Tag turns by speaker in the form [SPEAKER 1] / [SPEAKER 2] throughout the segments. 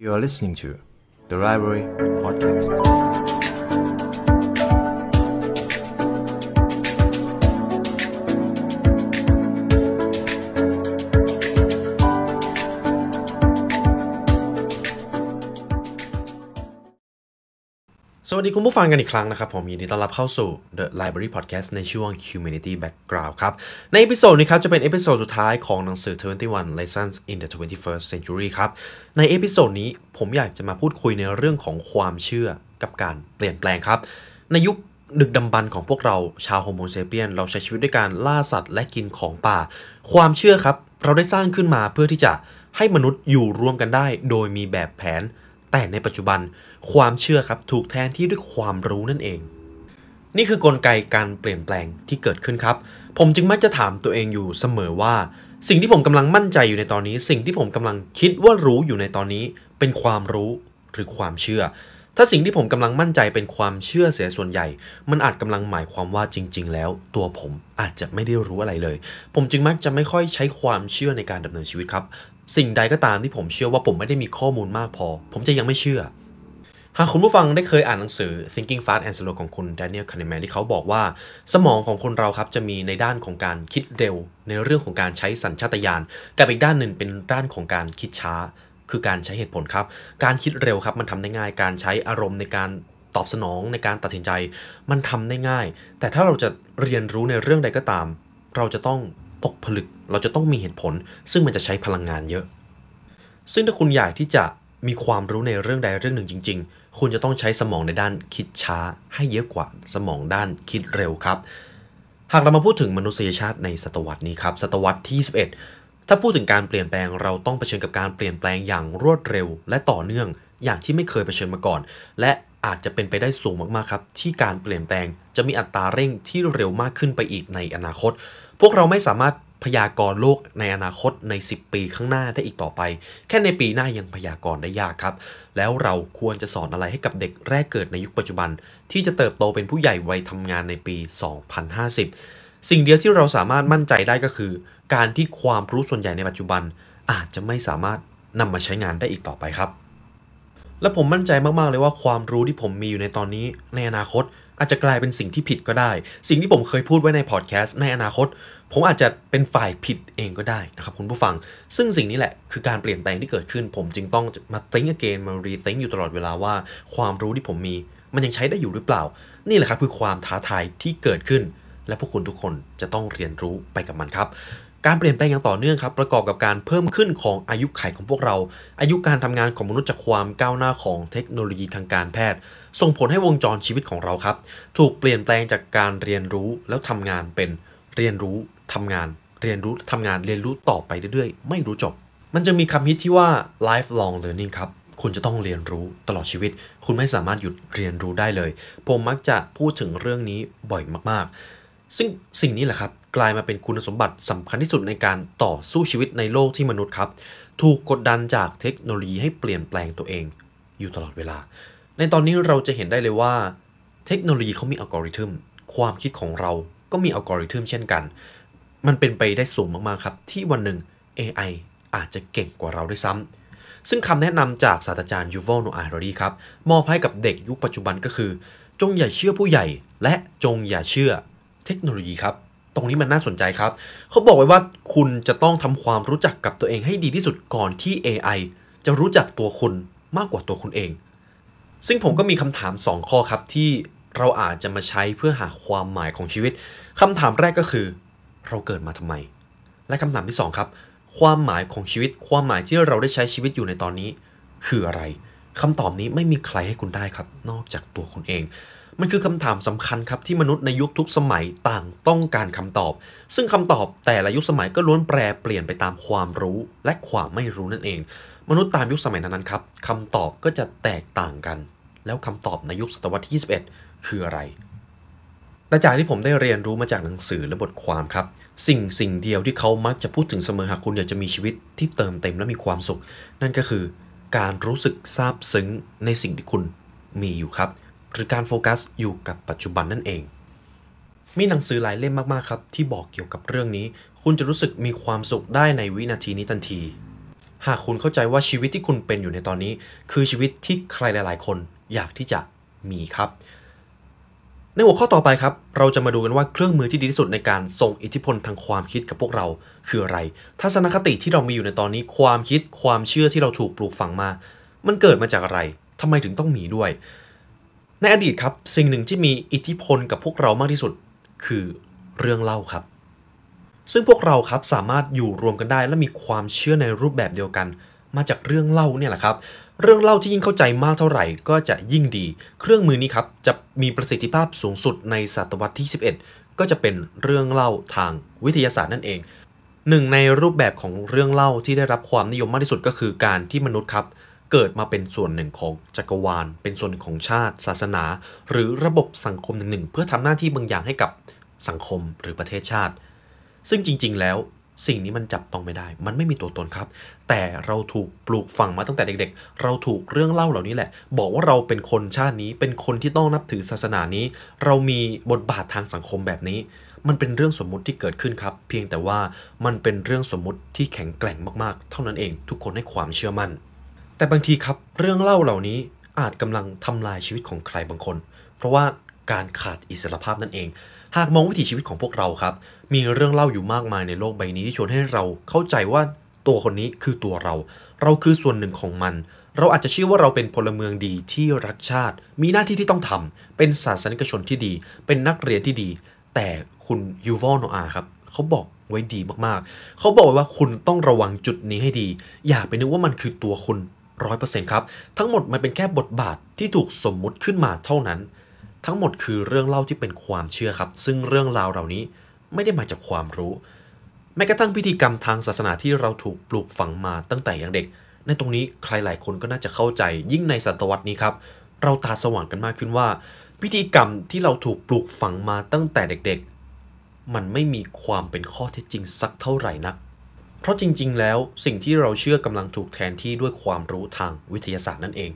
[SPEAKER 1] You are listening to The Library Podcast. วัสดี คุณผู้ฟังกันอีกครั้งนะครับ ผมยินดีต้อนรับเข้าสู่ The Library Podcast ในช่วง Humanity Background ครับ ในเอพิโซดนี้ครับ จะเป็นเอพิโซดสุดท้ายของหนังสือ21 Lessons in the 21st Century ครับ ในเอพิโซดนี้ผมอยากจะมาพูดคุยในเรื่องของความเชื่อกับการเปลี่ยนแปลงครับ ในยุคดึกดำบรรของพวกเราชาวโฮโมเซเปียน เราใช้ชีวิตด้วยการล่าสัตว์และกินของป่า ความเชื่อครับ เราได้สร้างขึ้นมาเพื่อที่จะให้มนุษย์อยู่ร่วมกันได้ โดยมีแบบแผน แต่ในปัจจุบันความเชื่อครับถูกแทนที่ด้วยความรู้นั่นเอง นี่คือกลไกการเปลี่ยนแปลงที่เกิดขึ้นครับ ผมจึงมักจะถามตัวเองอยู่เสมอว่า สิ่งที่ผมกำลังมั่นใจอยู่ในตอนนี้ สิ่งที่ผมกำลังคิดว่ารู้อยู่ในตอนนี้เป็นความรู้หรือความเชื่อ ถ้าสิ่งที่ผมกำลังมั่นใจเป็นความเชื่อเสียส่วนใหญ่ มันอาจกำลังหมายความว่าจริง ๆ แล้ว ตัวผมอาจจะไม่ได้รู้อะไรเลย ผมจึงมักจะไม่ค่อยใช้ความเชื่อในการดำเนินชีวิตครับ สิ่งใดก็ตามที่ผมเชื่อว่าผมไม่ได้มีข้อมูลมากพอ ผมจะยังไม่เชื่อหากคุณผู้ฟังได้เคยอ่านหนังสือ Thinking Fast and Slow ของคุณแดเนียลคานิแมนที่เขาบอกว่า สมองของคนเราครับจะมีในด้านของการคิดเร็ว ในเรื่องของการใช้สัญชาตญาณกับอีกด้านหนึ่งเป็นด้านของการคิดช้า คือการใช้เหตุผลครับ การคิดเร็วครับมันทำได้ง่าย การใช้อารมณ์ในการตอบสนองในการตัดสินใจมันทำได้ง่าย แต่ถ้าเราจะเรียนรู้ในเรื่องใดก็ตาม เราจะต้องตกผลึกเราจะต้องมีเหตุผล ซึ่งมันจะใช้พลังงานเยอะ ซึ่งถ้าคุณอยากที่จะมีความรู้ในเรื่องใดเรื่องหนึ่งจริง ๆ คุณจะต้องใช้สมองในด้านคิดช้าให้เยอะกว่าสมองด้านคิดเร็วครับ หากเรามาพูดถึงมนุษยชาติในศตวรรษนี้ครับศตวรรษที่ 21 ถ้าพูดถึงการเปลี่ยนแปลง เราต้องเผชิญกับการเปลี่ยนแปลงอย่างรวดเร็วและต่อเนื่อง อย่างที่ไม่เคยเผชิญมาก่อน และอาจจะเป็นไปได้สูงมาก ๆ ครับที่การเปลี่ยนแปลง จะมีอัตราเร่งที่เร็วมากขึ้นไปอีกในอนาคต พวกเราไม่สามารถพยากรณ์โลกในอนาคตใน 10 ปีข้างหน้าได้อีกต่อไป แค่ในปีหน้ายังพยากรณ์ได้ยากครับ แล้วเราควรจะสอนอะไรให้กับเด็กแรกเกิดในยุคปัจจุบัน ที่จะเติบโตเป็นผู้ใหญ่วัยทำงานในปี 2050 สิ่งเดียวที่เราสามารถมั่นใจได้ก็คือ การที่ความรู้ส่วนใหญ่ในปัจจุบัน อาจจะไม่สามารถนำมาใช้งานได้อีกต่อไปครับ และผมมั่นใจมาก ๆ เลยว่าความรู้ที่ผมมีอยู่ในตอนนี้ในอนาคตอาจจะกลายเป็นสิ่งที่ผิดก็ได้ สิ่งที่ผมเคยพูดไว้ในพอดแคสต์ในอนาคต ผมอาจจะเป็นฝ่ายผิดเองก็ได้นะครับคุณผู้ฟัง ซึ่งสิ่งนี้แหละคือการเปลี่ยนแปลงที่เกิดขึ้น ผมจึงต้องมาติ้งเกณฑ์มารีติ้งอยู่ตลอดเวลาว่าความรู้ที่ผมมี มันยังใช้ได้อยู่หรือเปล่า นี่แหละครับคือความท้าทายที่เกิดขึ้น และพวกคุณทุกคนจะต้องเรียนรู้ไปกับมันครับ การเปลี่ยนแปลงอย่างต่อเนื่องครับประกอบกับการเพิ่มขึ้นของอายุไขของพวกเรา อายุการทำงานของมนุษย์จากความก้าวหน้าของเทคโนโลยีทางการแพทย์ส่งผลให้วงจรชีวิตของเราครับถูกเปลี่ยนแปลงจากการเรียนรู้แล้วทำงานเป็นเรียนรู้ทำงาน เรียนรู้ทำงานเรียนรู้ต่อไปเรื่อยๆ ไม่รู้จบ มันจะมีคำฮิตที่ว่า lifelong learning ครับคุณจะต้องเรียนรู้ตลอดชีวิต คุณไม่สามารถหยุดเรียนรู้ได้เลย ผมมักจะพูดถึงเรื่องนี้บ่อยมากๆ ซึ่งสิ่งนี้แหละครับกลายมาเป็นคุณสมบัติสำคัญที่สุดในการต่อสู้ชีวิตในโลกที่มนุษย์ครับถูกกดดันจากเทคโนโลยีให้เปลี่ยนแปลงตัวเอง อยู่ตลอดเวลาในตอนนี้เราจะเห็นได้เลยว่าเทคโนโลยีเขามีอัลกอริทึม ความคิดของเราก็มีอัลกอริทึมเช่นกัน มันเป็นไปได้สูงมาก ๆ ครับ ที่วันหนึ่ง AI อาจจะเก่งกว่าเราด้วยซ้ำ ซึ่งคำแนะนำจากศาสตราจารย์ยูวลโนอาร์ดีครับ มอบให้กับเด็กยุคปัจจุบันก็คือ จงอย่าเชื่อผู้ใหญ่ และจงอย่าเชื่อเทคโนโลยีครับ ตรงนี้มันน่าสนใจครับ เขาบอกไว้ว่าคุณจะต้องทำความรู้จักกับตัวเองให้ดีที่สุดก่อนที่ AI จะรู้จักตัวคุณมากกว่าตัวคุณเองซึ่งผมก็มีคำถาม 2 ข้อครับที่เราอาจจะมาใช้เพื่อหาความหมายของชีวิตคำถามแรกก็คือ เราเกิดมาทำไม และคำถามที่2ครับความหมายของชีวิต ความหมายที่เราได้ใช้ชีวิตอยู่ในตอนนี้ คืออะไรคำตอบนี้ไม่มีใครให้คุณได้ครับ นอกจากตัวคุณเอง มันคือคำถามสำคัญครับ ที่มนุษย์ในยุคทุกสมัยต่างต้องการคำตอบ ซึ่งคำตอบแต่ละยุคสมัยก็ล้วนแปรเปลี่ยนไปตามความรู้และความไม่รู้นั่นเอง มนุษย์ตามยุคสมัยนั้นครับคำตอบก็จะแตกต่างกันแล้วคำตอบในยุคศตวรรษที่21 คืออะไรแต่จากที่ผมได้เรียนรู้มาจากหนังสือและบทความครับ สิ่งสิ่งเดียวที่เขามักจะพูดถึงเสมอหากคุณอยากจะมีชีวิตที่เติมเต็มและมีความสุข นั่นก็คือการรู้สึกซาบซึ้งในสิ่งที่คุณมีอยู่ครับ หรือการโฟกัสอยู่กับปัจจุบันนั่นเอง มีหนังสือหลายเล่มมากๆครับ ที่บอกเกี่ยวกับเรื่องนี้ คุณจะรู้สึกมีความสุขได้ในวินาทีนี้ทันที หากคุณเข้าใจว่าชีวิตที่คุณเป็นอยู่ในตอนนี้ คือชีวิตที่ใครหลาย ๆ คนอยากที่จะมีครับ ในหัวข้อต่อไปครับ เราจะมาดูกันว่าเครื่องมือที่ดีที่สุดในการส่งอิทธิพลทางความคิดกับพวกเราคืออะไร ทัศนคติที่เรามีอยู่ในตอนนี้ ความคิด ความเชื่อที่เราถูกปลูกฝังมา มันเกิดมาจากอะไร ทำไมถึงต้องมีด้วย ในอดีตครับ สิ่งหนึ่งที่มีอิทธิพลกับพวกเรามากที่สุดคือเรื่องเล่าครับ ซึ่งพวกเราครับสามารถอยู่รวมกันได้ และมีความเชื่อในรูปแบบเดียวกัน มาจากเรื่องเล่าเนี่ยแหละครับเรื่องเล่าที่ยิ่งเข้าใจมากเท่าไหร่ก็จะยิ่งดี เครื่องมือนี้ครับจะมีประสิทธิภาพสูงสุดในศตวรรษที่11ก็จะเป็นเรื่องเล่าทางวิทยาศาสตร์นั่นเองหนึ่งในรูปแบบของเรื่องเล่าที่ได้รับความนิยมมากที่สุดก็คือการที่มนุษย์ครับ เกิดมาเป็นส่วนหนึ่งของจักรวาล เป็นส่วนหนึ่งของชาติ ศาสนา หรือระบบสังคมหนึ่งๆเพื่อทำหน้าที่บางอย่างให้กับสังคมหรือประเทศชาติ ซึ่งจริง ๆแล้วสิ่งนี้มันจับต้องไม่ได้ มันไม่มีตัวตนครับ แต่เราถูกปลูกฝังมาตั้งแต่เด็กๆ เราถูกเรื่องเล่าเหล่านี้แหละ บอกว่าเราเป็นคนชาตินี้ เป็นคนที่ต้องนับถือศาสนานี้ เรามีบทบาททางสังคมแบบนี้ มันเป็นเรื่องสมมุติที่เกิดขึ้นครับ เพียงแต่ว่ามันเป็นเรื่องสมมุติที่แข็งแกร่งมากๆ เท่านั้นเอง ทุกคนให้ความเชื่อมั่น แต่บางทีครับ เรื่องเล่าเหล่านี้อาจกำลังทำลายชีวิตของใครบางคน เพราะว่าการขาดอิสรภาพนั่นเอง หากมองวิถีชีวิตของพวกเราครับมีเรื่องเล่าอยู่มากมายในโลกใบนี้ที่ชวนให้เราเข้าใจว่าตัวคนนี้คือตัวเรา เราคือส่วนหนึ่งของมัน เราอาจจะเชื่อว่าเราเป็นพลเมืองดีที่รักชาติ มีหน้าที่ที่ต้องทำ เป็นศาสนิกชนที่ดี เป็นนักเรียนที่ดี แต่คุณยูวอลโนอาครับเขาบอกไว้ดีมากๆ เขาบอกว่าคุณต้องระวังจุดนี้ให้ดี อย่าไปนึกว่ามันคือตัวคุณร้อยเปอร์เซ็นต์ครับทั้งหมดมันเป็นแค่บทบาทที่ถูกสมมุติขึ้นมาเท่านั้น ทั้งหมดคือเรื่องเล่าที่เป็นความเชื่อครับ ซึ่งเรื่องราวเหล่านี้ไม่ได้มาจากความรู้ แม้กระทั่งพิธีกรรมทางศาสนาที่เราถูกปลูกฝังมาตั้งแต่ยังเด็ก ในตรงนี้ใครหลายคนก็น่าจะเข้าใจยิ่งในศตวรรษนี้ครับเราตาสว่างกันมากขึ้นว่า พิธีกรรมที่เราถูกปลูกฝังมาตั้งแต่เด็กๆ มันไม่มีความเป็นข้อเท็จจริงสักเท่าไหร่นักเพราะจริงๆแล้ว สิ่งที่เราเชื่อกำลังถูกแทนที่ด้วยความรู้ทางวิทยาศาสตร์นั่นเอง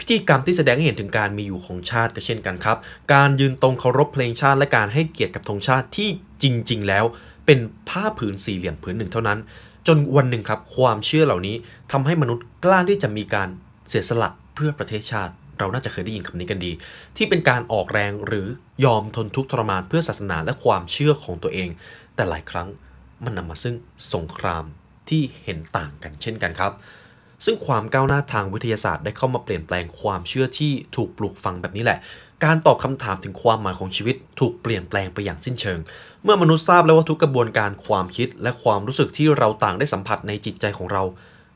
[SPEAKER 1] พิธีกรรมที่แสดงให้เห็นถึงการมีอยู่ของชาติก็เช่นกันครับ การยืนตรงเคารพเพลงชาติและการให้เกียรติกับธงชาติที่จริงๆแล้ว เป็นผ้าผืนสี่เหลี่ยมผืนหนึ่งเท่านั้น จนวันหนึ่งครับ ความเชื่อเหล่านี้ทำให้มนุษย์กล้าที่จะมีการเสียสละเพื่อประเทศชาติเราน่าจะเคยได้ยินคำนี้กันดี ที่เป็นการออกแรงหรือยอมทนทุกข์ทรมานเพื่อศาสนาและความเชื่อของตัวเอง แต่หลายครั้งมันนำมาซึ่งสงครามที่เห็นต่างกันเช่นกันครับซึ่งความก้าวหน้าทางวิทยาศาสตร์ได้เข้ามาเปลี่ยนแปลงความเชื่อที่ถูกปลูกฝังแบบนี้แหละ การตอบคำถามถึงความหมายของชีวิต ถูกเปลี่ยนแปลงไปอย่างสิ้นเชิง เมื่อมนุษย์ทราบแล้วว่าทุกกระบวนการความคิดและความรู้สึกที่เราต่างได้สัมผัสในจิตใจของเรา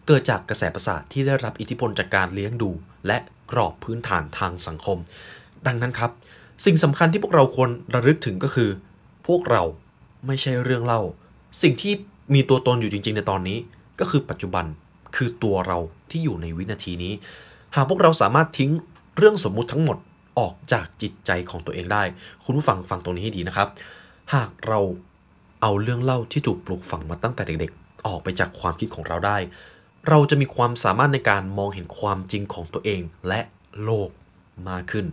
[SPEAKER 1] เกิดจากกระแสประสาทที่ได้รับอิทธิพลจากการเลี้ยงดูและกรอบพื้นฐานทางสังคม ดังนั้นครับสิ่งสำคัญที่พวกเราควรระลึกถึงก็คือ พวกเราไม่ใช่เรื่องเล่าสิ่งที่มีตัวตนอยู่จริงๆในตอนนี้ ก็คือปัจจุบันคือตัวเราที่อยู่ในวินาทีนี้ หากพวกเราสามารถทิ้งเรื่องสมมุติทั้งหมดออกจากจิตใจของตัวเองได้ คุณผู้ฟังฟังตรงนี้ให้ดีนะครับ หากเราเอาเรื่องเล่าที่ถูกปลูกฝังมาตั้งแต่เด็กๆ ออกไปจากความคิดของเราได้ เราจะมีความสามารถในการมองเห็นความจริงของตัวเองและโลกมากขึ้น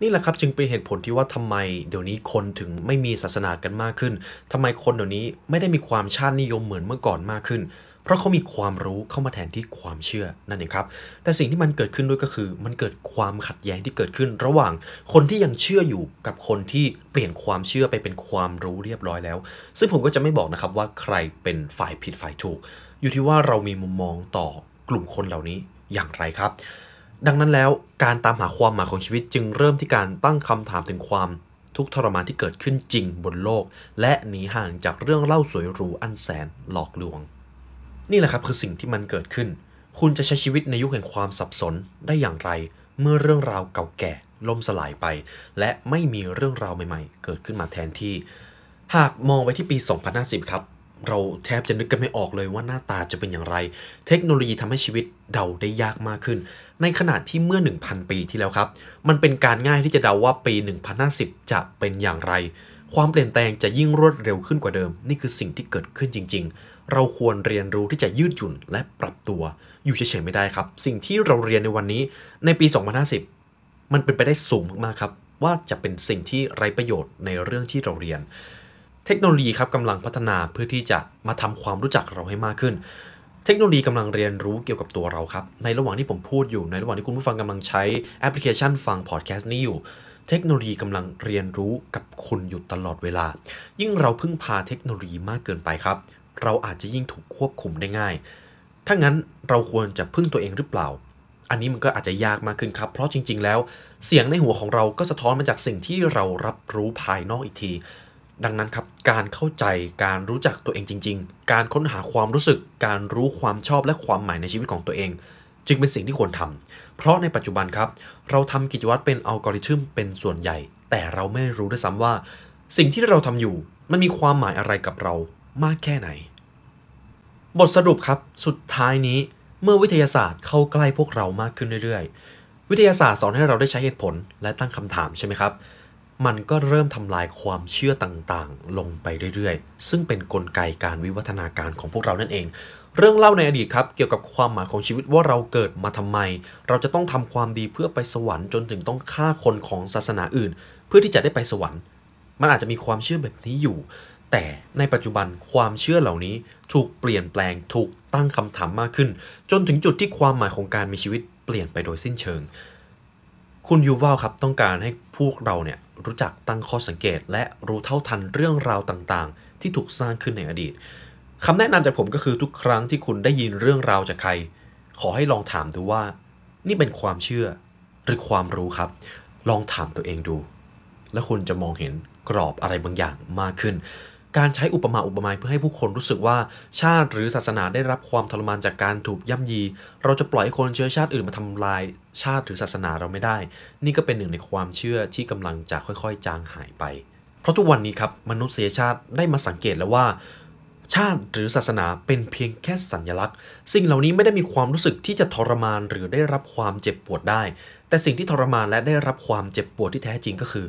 [SPEAKER 1] นี่แหละครับจึงเป็นเหตุผลที่ว่าทำไมเดี๋ยวนี้คนถึงไม่มีศาสนากันมากขึ้น ทำไมคนเดี๋ยวนี้ไม่ได้มีความชาตินิยมเหมือนเมื่อก่อนมากขึ้นเพราะเขามีความรู้ เข้ามาแทนที่ความเชื่อ นั่นเอง ครับ แต่สิ่งที่มันเกิดขึ้นด้วยก็คือ มันเกิดความขัดแย้งที่เกิดขึ้น ระหว่าง คนที่ยังเชื่ออยู่ กับคนที่เปลี่ยนความเชื่อ ไปเป็นความรู้เรียบร้อยแล้ว ซึ่งผมก็จะไม่บอก นะครับ ว่าใครเป็นฝ่ายผิดฝ่ายถูก อยู่ที่ว่าเรามีมุมมองต่อกลุ่ม คน เหล่านี้ อย่างไร ครับ ดังนั้น แล้ว การ ตามหา ความหมายของ ชีวิต จึง เริ่ม ที่ การ ตั้งคำถาม ถึง ความ ทุกทรมานที่เกิดขึ้นจริงบนโลก และหนีห่างจากเรื่องเล่าสวยหรูอันแสนหลอกลวงนี่แหละครับคือสิ่งที่มันเกิดขึ้น คุณจะใช้ชีวิตในยุคแห่งความสับสนได้อย่างไร เมื่อเรื่องราวเก่าแก่ล่มสลายไป และไม่มีเรื่องราวใหม่ๆ เกิดขึ้นมาแทนที่ หากมองไว้ที่ปี 2050ครับ เราแทบจะนึกกันไม่ออกเลยว่าหน้าตาจะเป็นอย่างไร เทคโนโลยีทำให้ชีวิตเดาได้ยากมากขึ้น ในขณะที่เมื่อ 1,000 ปีที่แล้วครับ มันเป็นการง่ายที่จะเดาว่าปี 1050 จะเป็นอย่างไร ความเปลี่ยนแปลงจะยิ่งรวดเร็วขึ้นกว่าเดิม นี่คือสิ่งที่เกิดขึ้นจริงเราควรเรียนรู้ที่จะยืดหยุ่นและปรับตัวอยู่เฉยๆไม่ได้ครับ สิ่งที่เราเรียนในวันนี้ในปี 2050มันเป็นไปได้สูงมากๆครับ ว่าจะเป็นสิ่งที่ไร้ประโยชน์ในเรื่องที่เราเรียน เทคโนโลยีครับกำลังพัฒนาเพื่อที่จะมาทำความรู้จักเราให้มากขึ้น เทคโนโลยีกำลังเรียนรู้เกี่ยวกับตัวเราครับในระหว่างที่ผมพูดอยู่ในระหว่างที่คุณผู้ฟังกำลังใช้แอปพลิเคชันฟังพอดแคสต์นี้อยู่ เทคโนโลยีกำลังเรียนรู้กับคุณอยู่ตลอดเวลา ยิ่งเราพึ่งพาเทคโนโลยีมากเกินไปครับเราอาจจะยิ่งถูกควบคุมได้ง่าย ถ้างั้นเราควรจะพึ่งตัวเองหรือเปล่า อันนี้มันก็อาจจะยากมากขึ้นครับ เพราะจริงๆ แล้ว เสียงในหัวของเราก็สะท้อนมาจากสิ่งที่เรารับรู้ภายนอกอีกที ดังนั้นครับการเข้าใจการรู้จักตัวเองจริง ๆ การค้นหาความรู้สึก การรู้ความชอบและความหมายในชีวิตของตัวเอง จึงเป็นสิ่งที่ควรทำ เพราะในปัจจุบันครับเราทำกิจวัตรเป็นอัลกอริทึมเป็นส่วนใหญ่ แต่เราไม่รู้ด้วยซ้ำว่า สิ่งที่เราทำอยู่มันมีความหมายอะไรกับเรามากแค่ไหนบทสรุปครับสุดท้ายนี้ เมื่อวิทยาศาสตร์เข้าใกล้พวกเรามากขึ้นเรื่อยๆ วิทยาศาสตร์สอนให้เราได้ใช้เหตุผลและตั้งคำถามใช่ไหมครับมันก็เริ่มทำลายความเชื่อต่างๆ ลงไปเรื่อยๆ ซึ่งเป็นนกลไกการวิวัฒนาการของพวกเรานั่นเอง เรื่องเล่าในอดีตครับ เกี่ยวกับความหมายของชีวิตว่าเราเกิดมาทำไม เราจะต้องทำความดีเพื่อไปสวรรค์จนถึงต้องฆ่าคนของศาสนาอื่น เพื่อที่จะได้ไปสวรรค์ มันอาจจะมีความเชื่อแบบนี้อยู่แต่ในปัจจุบันความเชื่อเหล่านี้ถูกเปลี่ยนแปลง ถูกตั้งคำถามมากขึ้น จนถึงจุดที่ความหมายของการมีชีวิตเปลี่ยนไปโดยสิ้นเชิง คุณยูว่าครับต้องการให้พวกเราเนี่ยรู้จักตั้งข้อสังเกตและรู้เท่าทันเรื่องราวต่างๆ ที่ถูกสร้างขึ้นในอดีตคำแนะนำจากผมก็คือทุกครั้งที่คุณได้ยินเรื่องราวจากใคร ขอให้ลองถามดูว่า นี่เป็นความเชื่อหรือความรู้ครับ ลองถามตัวเองดู และคุณจะมองเห็นกรอบอะไรบางอย่างมากขึ้นการใช้อุปมาอุปไมยเพื่อให้ผู้คนรู้สึกว่า ชาติหรือศาสนาได้รับความทรมานจากการถูกย่ำยี เราจะปล่อยให้คนเชื้อชาติอื่นมาทำลาย ชาติหรือศาสนาเราไม่ได้ นี่ก็เป็นหนึ่งในความเชื่อที่กำลังจะค่อยๆจางหายไป เพราะทุกวันนี้ครับมนุษยชาติได้มาสังเกตแล้วว่า ชาติหรือศาสนาเป็นเพียงแค่สัญญลักษณ์ สิ่งเหล่านี้ไม่ได้มีความรู้สึกที่จะทรมานหรือได้รับความเจ็บปวดได้ แต่สิ่งที่ทรมานและได้รับความเจ็บปวดที่แท้จริงก็คือ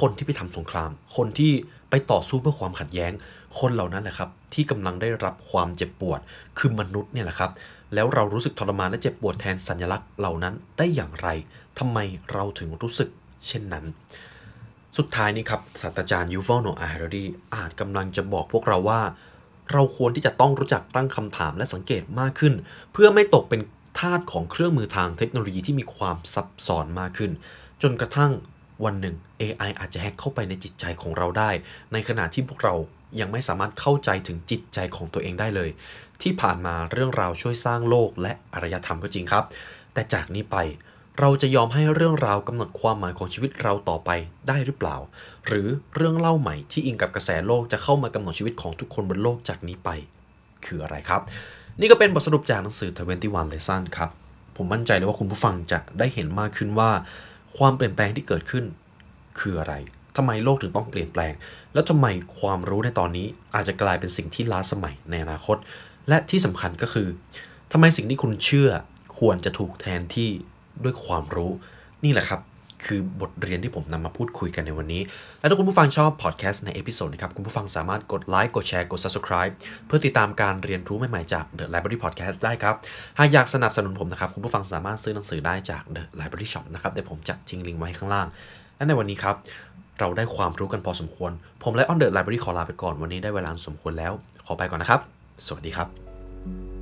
[SPEAKER 1] คนที่ไปทำสงคราม คนที่ไปต่อสู้เพื่อความขัดแย้ง คนเหล่านั้นแหละครับที่กำลังได้รับความเจ็บปวด คือมนุษย์เนี่ยแหละครับแล้วเรารู้สึกทรมานและเจ็บปวดแทนสัญลักษณ์เหล่านั้น ได้อย่างไร ทำไมเราถึงรู้สึกเช่นนั้น สุดท้ายนี้ครับศาสตราจารย์ยูฟอลโนอาฮารดีอาจกำลังจะบอกพวกเราว่า เราควรที่จะต้องรู้จักตั้งคำถามและสังเกตมากขึ้น เพื่อไม่ตกเป็นทาสของเครื่องมือทางเทคโนโลยีที่มีความซับซ้อนมากขึ้น จนกระทั่งวันหนึ่ง AI อาจจะแฮกเข้าไปในจิตใจของเราได้ ในขณะที่พวกเรา ยังไม่สามารถเข้าใจถึงจิตใจของตัวเองได้เลย ที่ผ่านมาเรื่องราวช่วยสร้างโลกและอารยธรรมก็จริงครับแต่จากนี้ไป เราจะยอมให้เรื่องราวกำหนดความหมายของชีวิตเราต่อไปได้หรือเปล่า หรือเรื่องเล่าใหม่ที่อิงกับกระแสโลกจะเข้ามากำหนดชีวิตของทุกคนบนโลกจากนี้ไป คืออะไรครับ นี่ก็เป็นบทสรุปจากหนังสือ21 Lesson ครับผมมั่นใจเลยว่าคุณผู้ฟังจะได้เห็นมากขึ้นว่าความเปลี่ยนแปลงที่เกิดขึ้น คืออะไร ทำไมโลกถึงต้องเปลี่ยนแปลง แล้วทำไมความรู้ในตอนนี้ อาจจะกลายเป็นสิ่งที่ล้าสมัยในอนาคต และที่สำคัญก็คือ ทำไมสิ่งที่คุณเชื่อควรจะถูกแทนที่ด้วยความรู้นี่แหละครับคือบทเรียนที่ผมนำมาพูดคุยกันในวันนี้ และถ้าคุณผู้ฟังชอบพอดแคสต์ในเอพิโซดนะครับ คุณผู้ฟังสามารถกดไลค์ กดแชร์ กด subscribe เพื่อติดตามการเรียนรู้ใหม่ ๆ จาก The Library Podcast ได้ครับ หากอยากสนับสนุนผมนะครับ คุณผู้ฟังสามารถซื้อหนังสือได้จาก The Library Shop นะครับเดี๋ยวผมจะทิ้งลิงก์ไว้ข้างล่าง และในวันนี้ครับ เราได้ความรู้กันพอสมควร ผมและออนเดอะไลบรารีขอลาไปก่อนวันนี้ได้เวลาสมควรแล้ว ขอไปก่อนนะครับ สวัสดีครับ